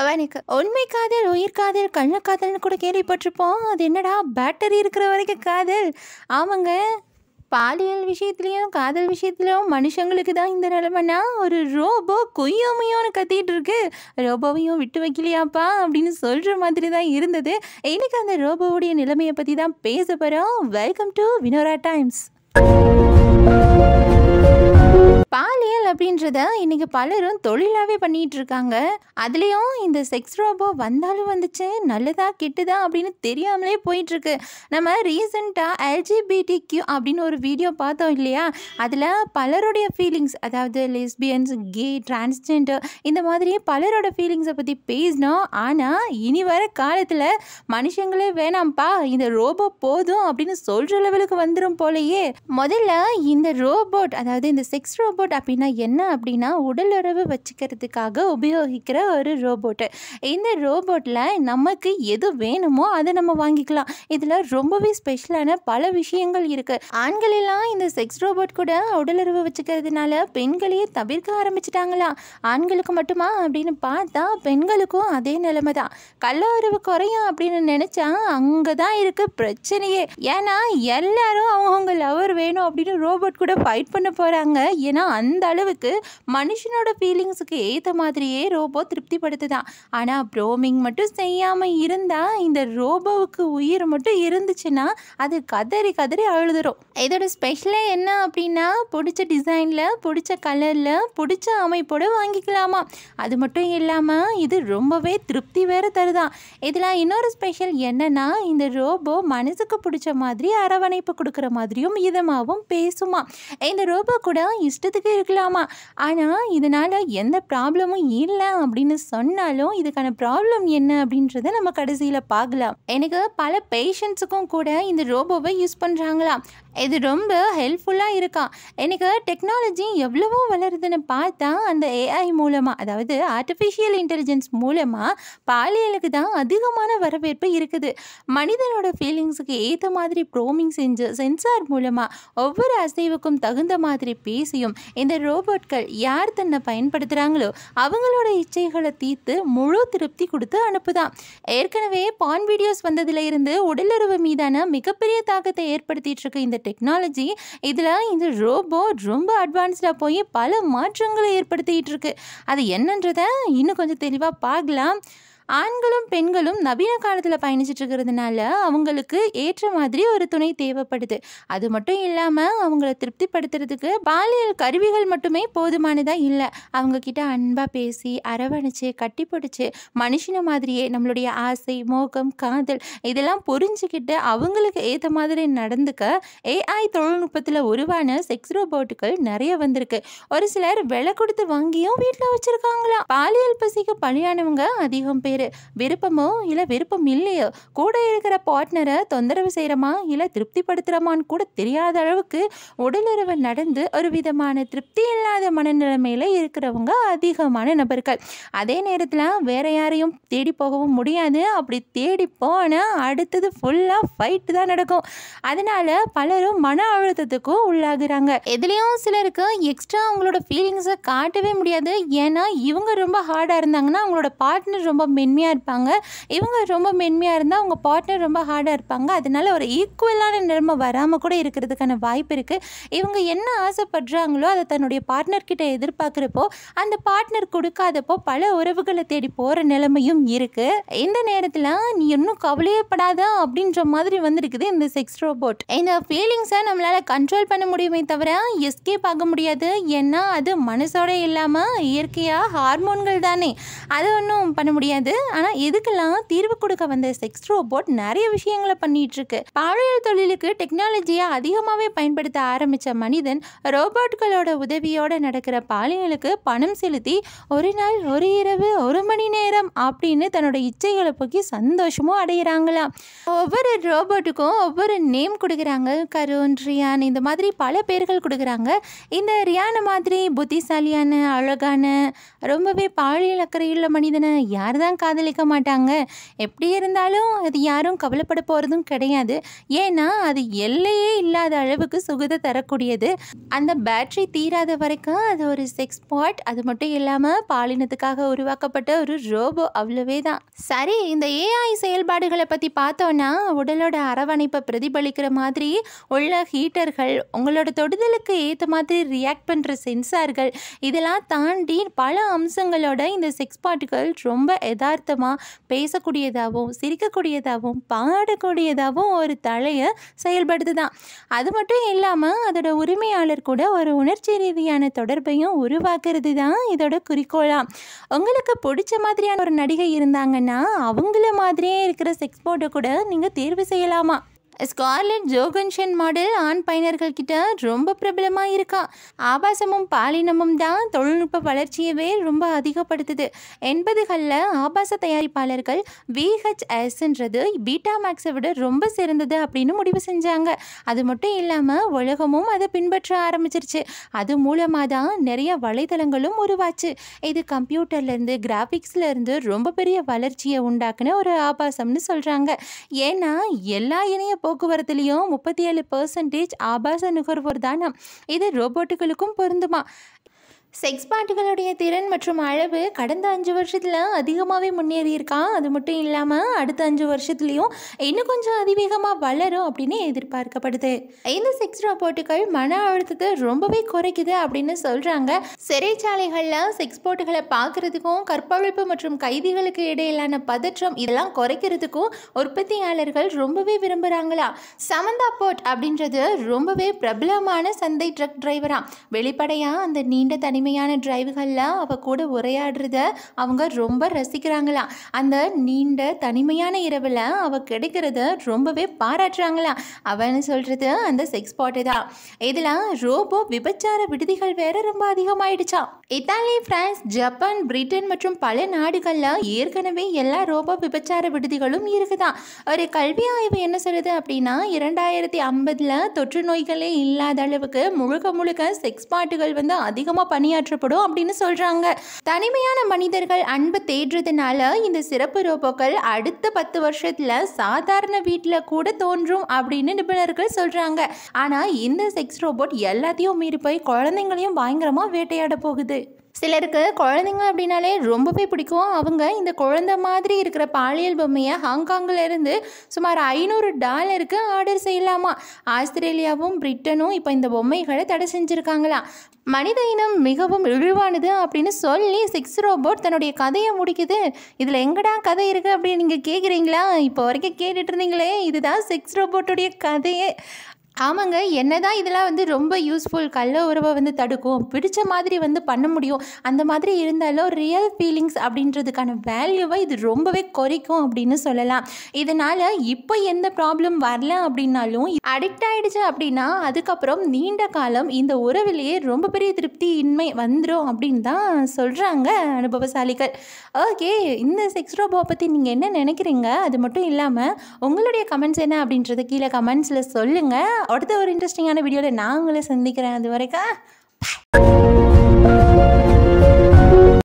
அவனுக்கு உண்மை காதல் உயிர் காதல் கண்ணு காதல்னு கூட கேள்விப்பட்டிருப்போம் அது என்னடா பேட்டரி இருக்கிற வரைக்கும் காதல் ஆமாங்க பாலியல் விஷயத்துலேயும் காதல் விஷயத்துலையும் மனுஷங்களுக்கு தான் இந்த நிலமைனா ஒரு ரோபோ கொய்யோமையோன்னு கத்திட்டு இருக்கு ரோபோவையும் விட்டு வைக்கலையாப்பா அப்படின்னு சொல்கிற மாதிரி தான் இருந்தது இன்னைக்கு அந்த ரோபோவுடைய நிலைமையை பற்றி தான் பேச போகிறோம் வெல்கம் டு வினோரா டைம்ஸ் தொல்லியல் அப்படின்றத இன்னைக்கு பலரும் தொழிலாகவே பண்ணிட்டு இருக்காங்க அதுலேயும் இந்த செக்ஸ் ரோபோ வந்தாலும் வந்துச்சு நல்லதா கெட்டுதா அப்படின்னு தெரியாமலே போயிட்டுருக்கு நம்ம ரீசெண்டாக எல்ஜிபிடி கியூ அப்படின்னு ஒரு வீடியோ பார்த்தோம் இல்லையா அதில் பலருடைய ஃபீலிங்ஸ் அதாவது லெஸ்பியன்ஸ் கே டிரான்ஸ்ஜெண்டர் இந்த மாதிரி பலரோட ஃபீலிங்ஸை பற்றி பேசினோம் ஆனால் இனி வர காலத்தில் மனுஷங்களே வேணாம்ப்பா இந்த ரோபோ போதும் அப்படின்னு சொல்கிற லெவலுக்கு வந்துடும் போலையே முதல்ல இந்த ரோபோட் அதாவது இந்த செக்ஸ் ரோபோட் அப்படின்னு அப்படின்னா என்ன அப்படின்னா உடலுறவு வச்சுக்கிறதுக்காக உபயோகிக்கிற ஒரு ரோபோட்டு இந்த ரோபோட்டில் நமக்கு எது வேணுமோ அதை நம்ம வாங்கிக்கலாம் இதில் ரொம்பவே ஸ்பெஷலான பல விஷயங்கள் இருக்குது ஆண்களெல்லாம் இந்த செக்ஸ் ரோபோட் கூட உடலுறவு வச்சுக்கிறதுனால பெண்களையே தவிர்க்க ஆரம்பிச்சிட்டாங்களா ஆண்களுக்கு மட்டுமா அப்படின்னு பார்த்தா பெண்களுக்கும் அதே நிலைமை தான் கள்ள உறவு குறையும் அப்படின்னு நினச்சா அங்கே தான் இருக்குது பிரச்சனையே ஏன்னா எல்லாரும் அவங்கவுங்க லவர் வேணும் அப்படின்னு ரோபோட் கூட ஃபைட் பண்ண போகிறாங்க ஏன்னா அந்த அளவுக்கு மனுஷனோட ஃபீலிங்ஸுக்கு ஏற்ற மாதிரியே ரோபோ திருப்திப்படுத்துதான் ஆனால் ப்ரோமிங் மட்டும் செய்யாமல் இருந்தால் இந்த ரோபோவுக்கு உயிர் மட்டும் இருந்துச்சுன்னா அது கதறி கதறி அழுதுரும் இதோட ஸ்பெஷலே என்ன அப்படின்னா பிடிச்ச டிசைனில் பிடிச்ச கலரில் பிடிச்ச அமைப்போடு வாங்கிக்கலாமா அது மட்டும் இல்லாமல் இது ரொம்பவே திருப்தி வேறு தருதான் இதில் இன்னொரு ஸ்பெஷல் என்னென்னா இந்த ரோபோ மனசுக்கு பிடிச்ச மாதிரி அரவணைப்பு கொடுக்குற மாதிரியும் இதமாகவும் பேசுமா இந்த ரோபோ கூட இஷ்டத்துக்கு இருக்கலாமா ஆனால் இதனால் எந்த ப்ராப்ளமும் இல்லை அப்படின்னு சொன்னாலும் இதுக்கான ப்ராப்ளம் என்ன அப்படின்றத நம்ம கடைசியில் பார்க்கலாம் எனக்கு பல பேஷண்ட்ஸுக்கும் கூட இந்த ரோபோவை யூஸ் பண்ணுறாங்களாம் இது ரொம்ப ஹெல்ப்ஃபுல்லாக இருக்கா எனக்கு டெக்னாலஜி எவ்வளவோ வளருதுன்னு பார்த்தா அந்த ஏஐ மூலமாக அதாவது ஆர்டிஃபிஷியல் இன்டெலிஜென்ஸ் மூலமாக பாலியலுக்கு தான் அதிகமான வரவேற்பு இருக்குது மனிதனோட ஃபீலிங்ஸுக்கு ஏற்ற மாதிரி ப்ரோமிங் செஞ்சு சென்சார் மூலமாக ஒவ்வொரு அசைவுக்கும் தகுந்த மாதிரி பேசியும் இந்த ரோபோட்கள் யார் தன்னை பயன்படுத்துகிறாங்களோ அவங்களோட இச்சைகளை தீர்த்து முழு திருப்தி கொடுத்து அனுப்புதான் ஏற்கனவே பான் வீடியோஸ் வந்ததுலேருந்து உடலுறவு மீதான மிகப்பெரிய தாக்கத்தை ஏற்படுத்திட்டு இருக்க இந்த டெக்னாலஜி இதில் இந்த ரோபோ ரொம்ப அட்வான்ஸ்டாக போய் பல மாற்றங்களை ஏற்படுத்திகிட்டு இருக்கு அது என்னன்றதை இன்னும் கொஞ்சம் தெளிவாக பார்க்கலாம் ஆண்களும் பெண்களும் நவீன காலத்தில் பயணிச்சுட்டு இருக்கிறதுனால அவங்களுக்கு ஏற்ற மாதிரி ஒரு துணை தேவைப்படுது அது மட்டும் இல்லாமல் அவங்கள திருப்திப்படுத்துறதுக்கு பாலியல் கருவிகள் மட்டுமே போதுமானதாக இல்லை அவங்கக்கிட்ட அன்பாக பேசி அரவணைச்சு கட்டி பிடிச்சி மனுஷன மாதிரியே நம்மளுடைய ஆசை மோகம் காதல் இதெல்லாம் புரிஞ்சுக்கிட்டு அவங்களுக்கு ஏற்ற மாதிரி நடந்துக்க ஏஐ தொழில்நுட்பத்தில் உருவான செக்ஸ் ரோபோட்டுகள் நிறைய வந்திருக்கு ஒரு சிலர் விலை கொடுத்து வாங்கியும் வீட்டில் வச்சுருக்காங்களாம் பாலியல் பசிக்கு பலியானவங்க அதிகம் பேர் பேர் விருப்பமோ இல்லை விருப்பம் இல்லையோ கூட இருக்கிற பார்ட்னரை தொந்தரவு செய்யறமா இல்லை திருப்திப்படுத்துகிறோமான்னு கூட தெரியாத அளவுக்கு உடலுறவு நடந்து ஒரு விதமான திருப்தி இல்லாத மனநிலைமையில இருக்கிறவங்க அதிகமான நபர்கள் அதே நேரத்தில் வேற யாரையும் தேடி போகவும் முடியாது அப்படி தேடி போனால் அடுத்தது ஃபுல்லாக ஃபைட்டு தான் நடக்கும் அதனால பலரும் மன அழுத்தத்துக்கும் உள்ளாகுறாங்க எதுலயும் சிலருக்கு எக்ஸ்ட்ரா அவங்களோட ஃபீலிங்ஸை காட்டவே முடியாது ஏன்னா இவங்க ரொம்ப ஹார்டாக இருந்தாங்கன்னா அவங்களோட பார்ட்னர் ரொம்ப மென்மையாக இருப்பாங்க இவங்க ரொம்ப மென்மையாக இருந்தால் அவங்க பார்ட்னர் ரொம்ப ஹார்டாக இருப்பாங்க அதனால ஒரு ஈக்குவலான நிலைமை வராமல் கூட இருக்கிறதுக்கான வாய்ப்பு இருக்குது இவங்க என்ன ஆசைப்படுறாங்களோ அதை தன்னுடைய பார்ட்னர்கிட்ட எதிர்பார்க்குறப்போ அந்த பார்ட்னர் கொடுக்காதப்போ பல உறவுகளை தேடி போகிற நிலைமையும் இருக்குது இந்த நேரத்தில் நீ இன்னும் கவலையப்படாத அப்படின்ற மாதிரி வந்திருக்குது இந்த செக்ஸ் ரோபோட் இந்த ஃபீலிங்ஸை நம்மளால் கண்ட்ரோல் பண்ண முடியுமே தவிர எஸ்கேப் ஆக முடியாது ஏன்னா அது மனசோட இல்லாமல் இயற்கையாக ஹார்மோன்கள் தானே அது ஒன்றும் பண்ண முடியாது ஆனால் எதுக்கெல்லாம் தீர்வு கொடுக்க வந்த செக்ஸ் ரோபோட் நிறைய விஷயங்களை பண்ணிட்டு இருக்கு பாலியல் தொழிலுக்கு டெக்னாலஜியை அதிகமாகவே பயன்படுத்த ஆரம்பித்த மனிதன் ரோபோட்களோட உதவியோடு நடக்கிற பாலியலுக்கு பணம் செலுத்தி ஒரு நாள் ஒரு இரவு ஒரு மணி நேரம் அப்படின்னு தன்னோட இச்சைகளை போக்கி சந்தோஷமும் அடைகிறாங்களாம் ஒவ்வொரு ரோபோட்டுக்கும் ஒவ்வொரு நேம் கொடுக்குறாங்க கருண் ரியான் இந்த மாதிரி பல பேர்கள் கொடுக்குறாங்க இந்த ரியான மாதிரி புத்திசாலியான அழகான ரொம்பவே பாலியல் அக்கறையுள்ள மனிதனை யார் தான் காதலிக்க மாட்டாங்க எப்படி இருந்தாலும் அது யாரும் கவலைப்பட போகிறதும் கிடையாது ஏன்னா அது எல்லையே இல்லாத அளவுக்கு சுகதை தரக்கூடியது அந்த பேட்ரி தீராத வரைக்கும் அது ஒரு செக்ஸ் பாட் அது மட்டும் இல்லாமல் பாலினத்துக்காக உருவாக்கப்பட்ட ஒரு ரோபோ அவ்வளவே தான் சரி இந்த ஏஐ செயல்பாடுகளை பற்றி பார்த்தோன்னா உடலோட அரவணைப்பை பிரதிபலிக்கிற மாதிரி உள்ள ஹீட்டர்கள் உங்களோட தொடுதலுக்கு ஏற்ற மாதிரி ரியாக்ட் பண்ணுற சென்சார்கள் இதெல்லாம் தாண்டி பல அம்சங்களோட இந்த செக்ஸ் பாட்டுகள் ரொம்ப எதா யதார்த்தமாக பேசக்கூடியதாகவும் சிரிக்கக்கூடியதாகவும் பாடக்கூடியதாகவும் ஒரு தலையை செயல்படுத்துதான் அது மட்டும் இல்லாமல் அதோட உரிமையாளர் கூட ஒரு உணர்ச்சி ரீதியான தொடர்பையும் உருவாக்குறது தான் இதோட குறிக்கோளாம் உங்களுக்கு பிடிச்ச மாதிரியான ஒரு நடிகை இருந்தாங்கன்னா அவங்கள மாதிரியே இருக்கிற செக்ஸ் போர்ட்டை கூட நீங்கள் தேர்வு செய்யலாமா ஸ்கார்லெட் ஜோகன்ஷன் மாடல் ஆண் பயனர்கள் கிட்ட ரொம்ப பிரபலமாக இருக்கா ஆபாசமும் பாலினமும் தான் தொழில்நுட்ப வளர்ச்சியவே ரொம்ப அதிகப்படுத்துது எண்பதுகளில் ஆபாச தயாரிப்பாளர்கள் விஹெச்எஸ்ன்றது பீட்டா மேக்ஸை விட ரொம்ப சிறந்தது அப்படின்னு முடிவு செஞ்சாங்க அது மட்டும் இல்லாமல் உலகமும் அதை பின்பற்ற ஆரம்பிச்சிருச்சு அது மூலமாக தான் நிறைய வலைதளங்களும் உருவாச்சு இது கம்ப்யூட்டர்லேருந்து கிராஃபிக்ஸ்லேருந்து ரொம்ப பெரிய வளர்ச்சியை உண்டாக்குன ஒரு ஆபாசம்னு சொல்கிறாங்க ஏன்னா எல்லா இணைய போக்குவரத்துலேயும் முப்பத்தி ஏழு பர்சன்டேஜ் ஆபாச நுகர்வோர் தானா இது ரோபோட்டுகளுக்கும் பொருந்துமா செக்ஸ் பாட்டுகளுடைய திறன் மற்றும் அளவு கடந்த அஞ்சு வருஷத்தில் அதிகமாகவே முன்னேறியிருக்கான் அது மட்டும் இல்லாமல் அடுத்த அஞ்சு வருஷத்துலேயும் இன்னும் கொஞ்சம் அதிவேகமாக வளரும் அப்படின்னு எதிர்பார்க்கப்படுது இந்த செக்ஸ் ரோபோட்டுகள் மன அழுத்தத்தை ரொம்பவே குறைக்குது அப்படின்னு சொல்கிறாங்க சிறைச்சாலைகளில் செக்ஸ் போட்டுகளை பார்க்குறதுக்கும் கற்பழிப்பு மற்றும் கைதிகளுக்கு இடையிலான பதற்றம் இதெல்லாம் குறைக்கிறதுக்கும் உற்பத்தியாளர்கள் ரொம்பவே விரும்புகிறாங்களா சமந்தா போட் அப்படின்றது ரொம்பவே பிரபலமான சந்தை ட்ரக் டிரைவராக வெளிப்படையாக அந்த நீண்ட தனிமை இனிமையான டிரைவ்கள்லாம் அவள் கூட உரையாடுறத அவங்க ரொம்ப ரசிக்கிறாங்களாம் அந்த நீண்ட தனிமையான இரவில் அவள் கிடைக்கிறத ரொம்பவே பாராட்டுறாங்களாம் அவன்னு சொல்கிறது அந்த செக்ஸ் பாட்டு தான் இதில் ரோபோ விபச்சார விடுதிகள் வேற ரொம்ப அதிகமாயிடுச்சான் இத்தாலி பிரான்ஸ் ஜப்பான் பிரிட்டன் மற்றும் பல நாடுகளில் ஏற்கனவே எல்லா ரோபோ விபச்சார விடுதிகளும் இருக்குதான் ஒரு கல்வி ஆய்வு என்ன சொல்லுது அப்படின்னா இரண்டாயிரத்தி ஐம்பதில் தொற்று நோய்களே இல்லாத அளவுக்கு முழுக்க முழுக்க செக்ஸ் பாட்டுகள் வந்து அதிகமாக பண்ணி பணியாற்றப்படும் அப்படின்னு சொல்கிறாங்க தனிமையான மனிதர்கள் அன்பு தேடுறதுனால இந்த சிறப்பு ரோபோக்கள் அடுத்த பத்து வருஷத்தில் சாதாரண வீட்டில் கூட தோன்றும் அப்படின்னு நிபுணர்கள் சொல்கிறாங்க ஆனால் இந்த செக்ஸ் ரோபோட் எல்லாத்தையும் மீறி போய் குழந்தைங்களையும் பயங்கரமாக வேட்டையாட போகுது சிலருக்கு குழந்தைங்க அப்படின்னாலே ரொம்பவே பிடிக்கும் அவங்க இந்த குழந்தை மாதிரி இருக்கிற பாலியல் பொம்மையை ஹாங்காங்கிலிருந்து சுமார் ஐநூறு டாலருக்கு ஆர்டர் செய்யலாமா ஆஸ்திரேலியாவும் பிரிட்டனும் இப்போ இந்த பொம்மைகளை தடை செஞ்சுருக்காங்களா மனித இனம் மிகவும் இழிவானது அப்படின்னு சொல்லி சிக்ஸ் ரோபோட் தன்னுடைய கதையை முடிக்குது இதில் எங்கடா கதை இருக்குது அப்படின்னு நீங்கள் கேட்குறீங்களா இப்போ வரைக்கும் கேட்டுட்ருந்தீங்களே இதுதான் சிக்ஸ் ரோபோட்டுடைய கதையே ஆமாங்க என்ன தான் இதெல்லாம் வந்து ரொம்ப யூஸ்ஃபுல் கள்ள உறவை வந்து தடுக்கும் பிடிச்ச மாதிரி வந்து பண்ண முடியும் அந்த மாதிரி இருந்தாலும் ரியல் ஃபீலிங்ஸ் அப்படின்றதுக்கான வேல்யூவை இது ரொம்பவே குறைக்கும் அப்படின்னு சொல்லலாம் இதனால் இப்போ எந்த ப்ராப்ளம் வரல அப்படின்னாலும் அடிக்ட் ஆகிடுச்சு அப்படின்னா அதுக்கப்புறம் நீண்ட காலம் இந்த உறவிலேயே ரொம்ப பெரிய திருப்தி இன்மை வந்துடும் அப்படின்னு தான் சொல்கிறாங்க அனுபவசாலிகள் ஓகே இந்த செக்ஸ் ரோபோ பற்றி நீங்கள் என்ன நினைக்கிறீங்க அது மட்டும் இல்லாமல் உங்களுடைய கமெண்ட்ஸ் என்ன அப்படின்றத கீழே கமெண்ட்ஸில் சொல்லுங்கள் அடுத்த ஒரு இன்ட்ரெஸ்டிங்கான வீடியோவில் நான் உங்களை சந்திக்கிறேன் அது வரைக்கும்